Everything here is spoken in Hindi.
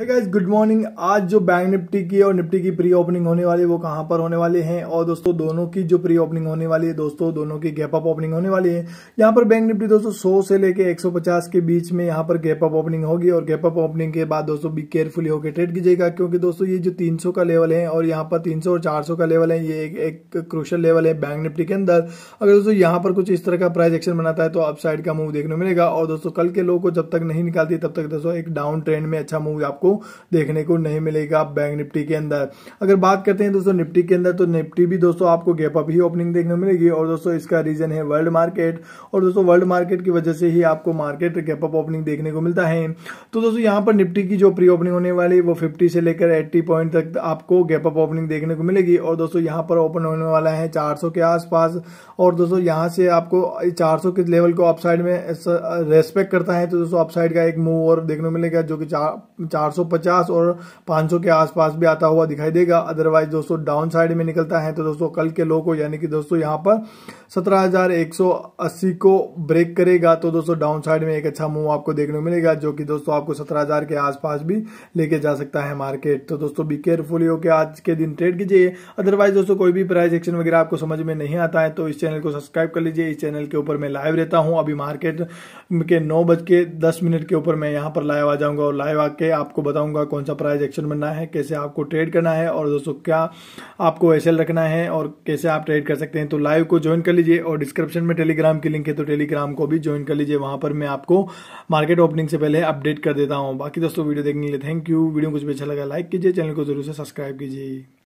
है गाइज गुड मॉर्निंग आज जो बैंक निफ्टी की और निफ्टी की प्री ओपनिंग होने वाली है वो कहाँ पर होने वाले है और दोस्तों दोनों की जो प्री ओपनिंग होने वाली है दोस्तों दोनों की गैप अप ओपनिंग होने वाली है यहाँ पर बैंक निफ्टी दोस्तों 100 से लेके 150 के बीच में यहाँ पर गैप अप ओपनिंग होगी और गैप अप ओपनिंग के बाद दोस्तों बी केयरफुल होकर ट्रेड कीजिएगा क्योंकि दोस्तों ये जो तीन का लेवल है और यहाँ पर तीन और चार का लेवल है ये एक क्रूशल लेवल है बैंक निफ्टी के अंदर अगर दोस्तों यहाँ पर कुछ इस तरह का प्राइज एक्शन बनाता है तो अपसाइड का मूव देखने मिलेगा और दोस्तों कल के लोग को जब तक नहीं निकालती तब तक दोस्तों एक डाउन ट्रेंड में अच्छा मूव आपको आपको देखने को नहीं मिलेगा बैंक निफ्टी के अंदर अगर बात करते हैं दोस्तों निफ्टी के अंदर तो निफ्टी भी दोस्तों आपको गैप अप ही ओपनिंग देखने को मिलेगी और दोस्तों इसका रीजन है वर्ल्ड मार्केट और दोस्तों वर्ल्ड मार्केट की वजह से ही आपको मार्केट गैप अप ओपनिंग देखने को मिलता है तो दोस्तों यहाँ पर निफ्टी की जो प्री ओपनिंग होने वाली वो फिफ्टी से लेकर एट्टी पॉइंट तक आपको गैप अप ओपनिंग देखने को मिलेगी और दोस्तों यहाँ पर ओपन होने वाला है चार के आसपास और दोस्तों यहाँ से आपको चार के लेवल को अपसाइड में रेस्पेक्ट करता है तो दोस्तों अपसाइड का एक मूव और देखने को मिलेगा जो कि चार 450 और 500 के आसपास भी आता हुआ दिखाई देगा अदरवाइज दोस्तों डाउन साइड में निकलता है तो दोस्तों कल के लो को यानी कि दोस्तों यहाँ पर 17,180 को ब्रेक करेगा तो दोस्तों डाउन साइड में एक अच्छा मूव आपको देखने को मिलेगा जो कि दोस्तों आपको 17,000 के आसपास भी लेके जा सकता है मार्केट तो दोस्तों बी केयरफुल होकर आज के दिन ट्रेड कीजिए अदरवाइज दोस्तों कोई भी प्राइस एक्शन वगैरह आपको समझ में नहीं आता है तो इस चैनल को सब्सक्राइब कर लीजिए इस चैनल के ऊपर मैं लाइव रहता हूँ अभी मार्केट के नौ बज के दस मिनट के ऊपर मैं यहाँ पर लाइव आ जाऊंगा और लाइव आके आपको आपको बताऊंगा कौन सा प्राइस एक्शन बनना है कैसे आपको ट्रेड करना है और दोस्तों क्या आपको एस रखना है और कैसे आप ट्रेड कर सकते हैं तो लाइव को ज्वाइन कर लीजिए और डिस्क्रिप्शन में टेलीग्राम की लिंक है तो टेलीग्राम को भी ज्वाइन कर लीजिए वहां पर मैं आपको मार्केट ओपनिंग से पहले अपडेट कर देता हूँ बाकी दोस्तों वीडियो देखने के लिए थैंक यू वीडियो कुछ भी अच्छा लगा लाइक कीजिए चैनल को जरूर से सब्सक्राइब कीजिए